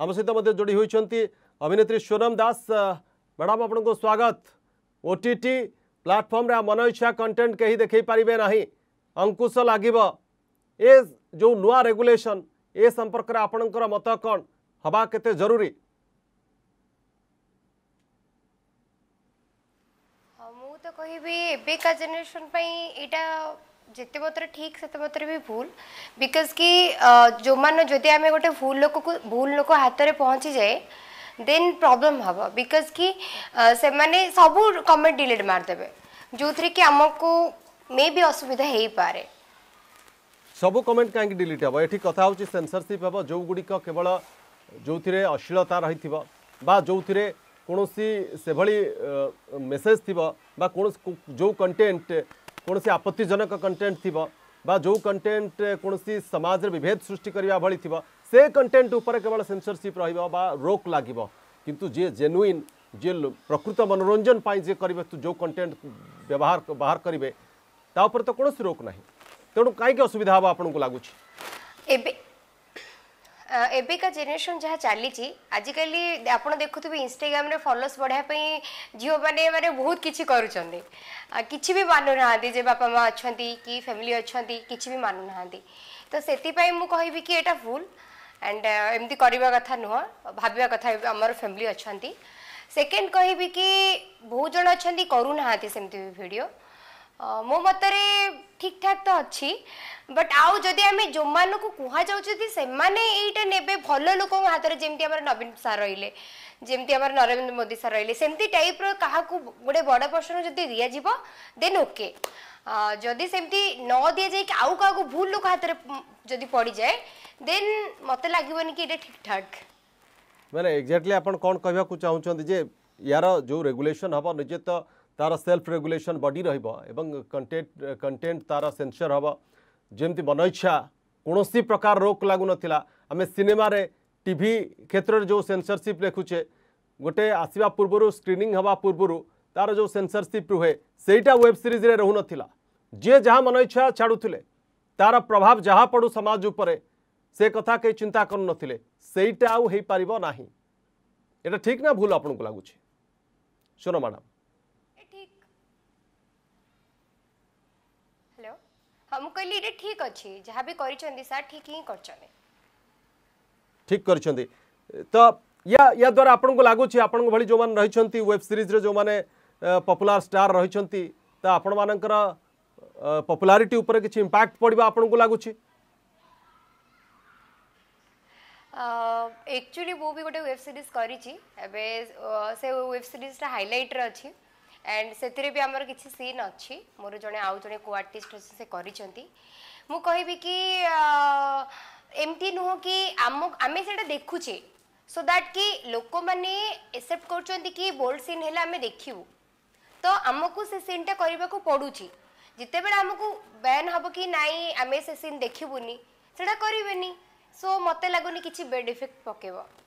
आम सहित जोड़ी होती अभिनेत्री सोनम दास मैडम आप स्वागत ओ टी टी प्लाटफर्म मन इच्छा कंटेन्ट कहीं देख पारे ना अंकुश लगे ए जो नुआ रेगुलेशन ए संपर्क आपणकर मत कौन हवा के जरूरी ମୁଁ ତ କହିବି जेनेसन यहाँ जिते मतर ठीक से मतर भी भूल बिकज कि जो मान जो आम गोटे भूल लोक को भूल लोक हाथ में पहुँची जाए देन प्रॉब्लम हम बिकज कि से मैंने सब कमेंट डिलीट मारदे जो थी कि आम को मे भी असुविधा हो पाए सब कमेंट कहीं डिलीट हे ये कथा सेनसरसीप हे जो गुड़िक केवल जो थे अश्लीलता रही थी जो थे कौन से भेसेज थी कौन जो कंटेन्ट କୌଣସି ଆପତ୍ତିଜନକ କଣ୍ଟେଣ୍ଟ ଥିବ ବା ଯେଉଁ କଣ୍ଟେଣ୍ଟ କୌଣସି ସମାଜରେ ବିଭେଦ ସୃଷ୍ଟି କରିବା ଭଳି ଥିବ ସେ କଣ୍ଟେଣ୍ଟ ଉପରେ କେବଳ ସେନ୍ସରସିପ୍ ରହିବ ବା ରୋକ୍ ଲାଗିବ କିନ୍ତୁ ଯିଏ ଜେନୁଇନ୍ ଯିଏ ପ୍ରକୃତ ମନୋରଞ୍ଜନ ପାଇଁ ଯିଏ କରିବେ ଯେଉଁ କଣ୍ଟେଣ୍ଟ ବ୍ୟବହାର ବାହାର କରିବେ ତା ଉପରେ ତ କୌଣସି ରୋକ୍ ନାହିଁ ତେଣୁ କାହିଁକି ଅସୁବିଧା ହେବ ଆପଣଙ୍କୁ ଲାଗୁଛି ଏବେ এবেকা জেনেসন যা চালিছি আজিকালি আপনার দেখুবে ইনস্টাগ্রামে ফলোস বড়াইয়া ঝিও মানে মানে বহুত কিছু করছেন কিছু বি মানু না যে বাপা মা অনেক কি ফ্যামিলি অনেক কিছু বি মানু না তো সেপাই মু কহবি কি এটা ভুল এন্ড এমতি করা কথা নুহ ভাবিবা কথা আমার ফ্যামিলি অনেক সেকেন্ড কহবি কি বহু জন অনেক করু না সেমতি ভিডিও মো মতরে ঠিকঠাক তো অছি ବଟ୍ ଆଉ ଯଦି ଆମେ ଯେଉଁମାନଙ୍କୁ କୁହାଯାଉଛି ଯଦି ସେମାନେ ଏଇଟା ନେବେ ଭଲ ଲୋକଙ୍କ ହାତରେ ଯେମିତି ଆମର ନବୀନ ସାର୍ ରହିଲେ ଯେମିତି ଆମର ନରେନ୍ଦ୍ର ମୋଦି ସାର୍ ରହିଲେ ସେମିତି ଟାଇପ୍ର କାହାକୁ ଗୋଟେ ବଡ଼ ପର୍ସନ ଯଦି ଦିଆଯିବ ଦେନ୍ ଓକେ ଯଦି ସେମିତି ନ ଦିଆଯାଇକି ଆଉ କାହାକୁ ଭୁଲ ଲୋକ ହାତରେ ଯଦି ପଡ଼ିଯାଏ ଦେନ୍ ମୋତେ ଲାଗିବନି କି ଏଇଟା ଠିକ୍ ଠାକ୍ ମାନେ ଏକ୍ଜାକ୍ଟଲି ଆପଣ କ'ଣ କହିବାକୁ ଚାହୁଁଛନ୍ତି ଯେ ୟାର ଯେଉଁ ରେଗୁଲେସନ୍ ହେବ ନିଜେ ତ ତାର ସେଲ୍ଫ ରେଗୁଲେସନ୍ ବଡି ରହିବ ଏବଂ କଣ୍ଟେଣ୍ଟ କଣ୍ଟେଣ୍ଟ ତାର ସେନ୍ସର ହେବ ଯେମିତି ମନଇଚ୍ଛା କୌଣସି ପ୍ରକାର ରୋକ ଲାଗୁନଥିଲା ଆମେ ସିନେମାରେ ଟିଭି କ୍ଷେତ୍ରରେ ଯେଉଁ ସେନ୍ସରସିପ୍ ଲେଖୁଛେ ଗୋଟେ ଆସିବା ପୂର୍ବରୁ ସ୍କ୍ରିନିଂ ହେବା ପୂର୍ବରୁ ତାର ଯେଉଁ ସେନ୍ସରସିପ୍ ରୁହେ ସେଇଟା ୱେବ୍ ସିରିଜ୍ରେ ରହୁନଥିଲା ଯିଏ ଯାହା ମନଇଚ୍ଛା ଛାଡ଼ୁଥିଲେ ତାର ପ୍ରଭାବ ଯାହା ପଡ଼ୁ ସମାଜ ଉପରେ ସେ କଥା କେହି ଚିନ୍ତା କରୁନଥିଲେ ସେଇଟା ଆଉ ହେଇପାରିବ ନାହିଁ এটা ঠিক না ভুল আপনার লাগুছে শোনো ম্যাডাম ହଁ ମୁଁ କହିଲି ଏଇଟା ଠିକ ଅଛି ଯାହା ବି କରିଛନ୍ତି ସାର୍ ଠିକ ହିଁ କରିଛନ୍ତି ଠିକ କରିଛନ୍ତି ତ ୟା ୟା ଦ୍ୱାରା ଆପଣଙ୍କୁ ଲାଗୁଛି ଆପଣଙ୍କ ଭଳି ଯେଉଁମାନେ ରହିଛନ୍ତି ୱେବ୍ ସିରିଜ୍ରେ ଯେଉଁମାନେ ପପୁଲାର ଷ୍ଟାର ରହିଛନ୍ତି ତ ଆପଣମାନଙ୍କର ପପୁଲାରିଟି ଉପରେ କିଛି ଇମ୍ପାକ୍ଟ ପଡ଼ିବା ଆପଣଙ୍କୁ ଲାଗୁଛି एक्चुअली वो भी गोटे वेब सीरीज करी एबे से वेब सीरीज टा हाइलाइट रे अछि एंड से भी आमर किसी सीन अच्छी मोर जड़े आउ जो को आर्टिस्ट से करी कि एमती नुह कि आम से देखुचे सो दैट कि लोक मैंने एक्सेप्ट कर बोल्ड सीन है आम देखू तो आमको से सीनटा करने को पड़ूची जितेबले आमको बैन हम कि नाई आम से सीन देखुनी सेटा सो मत लगुनि किसी बेड इफेक्ट पकेब